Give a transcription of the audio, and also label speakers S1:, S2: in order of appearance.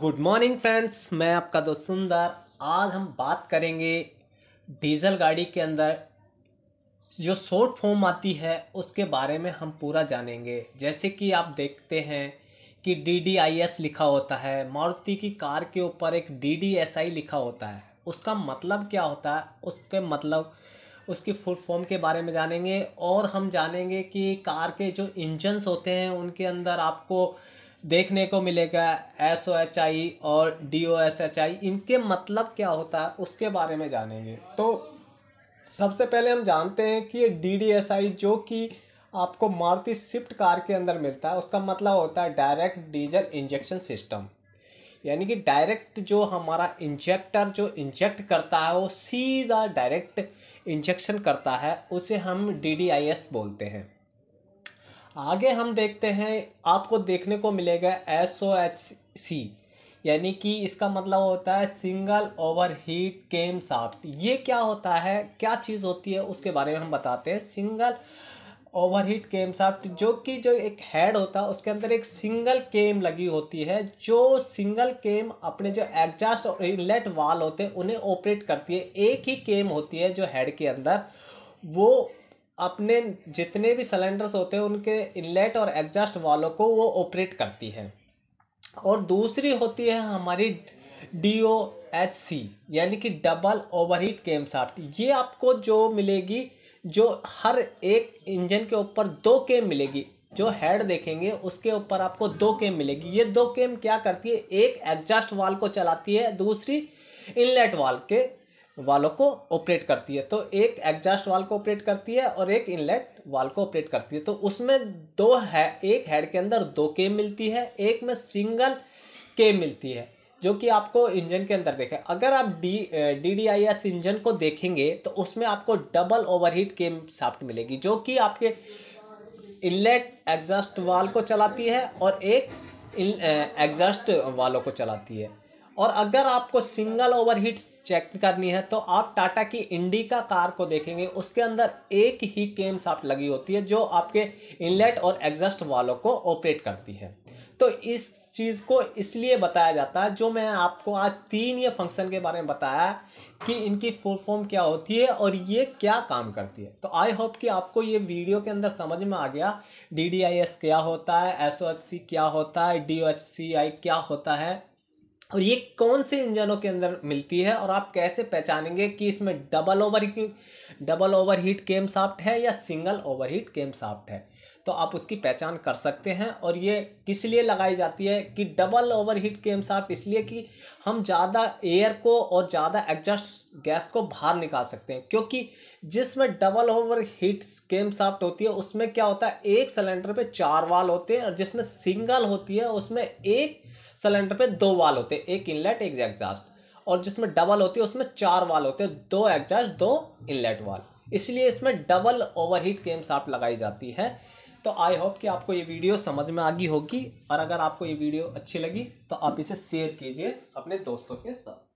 S1: good morning friends मैं आपका दोस्त सुंदर आज हम बात करेंगे डीजल गाड़ी के अंदर जो शॉर्ट फॉर्म आती है उसके बारे में हम पूरा जानेंगे जैसे कि आप देखते हैं कि डी डी आई एस लिखा होता है मारुति की कार के ऊपर एक डी डी एस आई लिखा होता है उसका मतलब क्या होता है उसके मतलब उसकी फुल फॉर्म के बारे में जानेंगे और हम जानेंगे कि कार के जो इंजन्स होते हैं उनके अंदर आपको देखने को मिलेगा एस ओ एच आई और D O S H I इनके मतलब क्या होता है उसके बारे में जानेंगे तो सबसे पहले हम जानते हैं कि डी डी एस आई जो कि आपको मारुति स्विफ्ट कार के अंदर मिलता है उसका मतलब होता है डायरेक्ट डीजल इंजेक्शन सिस्टम यानी कि डायरेक्ट जो हमारा इंजेक्टर जो इंजेक्ट करता है वो सीधा डायरेक्ट इंजेक्शन करता है उसे हम डी डी आई एस बोलते हैं आगे हम देखते हैं आपको देखने को मिलेगा एस ओ एच सी यानी कि इसका मतलब होता है single overhead camshaft ये क्या होता है क्या चीज़ होती है उसके बारे में हम बताते हैं single overhead camshaft जो कि जो एक हेड होता है उसके अंदर एक सिंगल केम लगी होती है जो सिंगल केम अपने जो एग्जास्ट और इनलेट वाल होते हैं उन्हें ऑपरेट करती है एक ही केम होती है जो हेड के अंदर वो अपने जितने भी सिलेंडर्स होते हैं उनके इनलेट और एग्जास्ट वालों को वो ऑपरेट करती है और दूसरी होती है हमारी डी ओ एच सी यानी कि double overhead camshaft ये आपको जो मिलेगी जो हर एक इंजन के ऊपर दो केम मिलेगी जो हेड देखेंगे उसके ऊपर आपको दो केम मिलेगी ये दो केम क्या करती है एक एग्जास्ट वाल को चलाती है दूसरी इनलेट वाल के वालों को ऑपरेट करती है तो एक एग्जास्ट वाल को ऑपरेट करती है और एक इनलेट वाल को ऑपरेट करती है तो उसमें दो है एक हेड के अंदर दो के मिलती है एक में सिंगल के मिलती है जो कि आपको इंजन के अंदर देखें अगर आप D D D I S engine को देखेंगे तो उसमें आपको डबल ओवरहीट केम साफ्ट मिलेगी जो कि आपके इनलेट एग्जास्ट वाल को चलाती है और एक एग्जास्ट वालों eh, को चलाती है और अगर आपको सिंगल ओवरहीट चेक करनी है तो आप टाटा की इंडिका कार को देखेंगे उसके अंदर एक ही केम साफ्ट लगी होती है जो आपके इनलेट और एग्जस्ट वालों को ऑपरेट करती है तो इस चीज़ को इसलिए बताया जाता है जो मैं आपको आज तीन ये फंक्शन के बारे में बताया कि इनकी फुल फॉर्म क्या होती है और ये क्या काम करती है तो आई होप कि आपको ये वीडियो के अंदर समझ में आ गया डी क्या होता है एस क्या होता है डी क्या होता है और ये कौन से इंजनों के अंदर मिलती है और आप कैसे पहचानेंगे कि इसमें double over double overhead camshaft है या single overhead camshaft है तो आप उसकी पहचान कर सकते हैं और ये किस लिए लगाई जाती है कि डबल ओवर हीट के अनुसार इसलिए कि हम ज़्यादा एयर को और ज़्यादा एग्जस्ट गैस को बाहर निकाल सकते हैं क्योंकि जिसमें double overhead camshaft होती है उसमें क्या होता है एक सिलेंडर पे चार वाल होते हैं और जिसमें सिंगल होती है उसमें एक सिलेंडर पे दो वाल होते हैं एक इनलेट एक एग्जास्ट और जिसमें डबल होती है उसमें चार वाल होते हैं दो एग्जास्ट दो इनलेट वाल इसलिए इसमें double overhead camshaft लगाई जाती है तो आई होप कि आपको ये वीडियो समझ में आ गई होगी और अगर आपको ये वीडियो अच्छी लगी तो आप इसे शेयर कीजिए अपने दोस्तों के साथ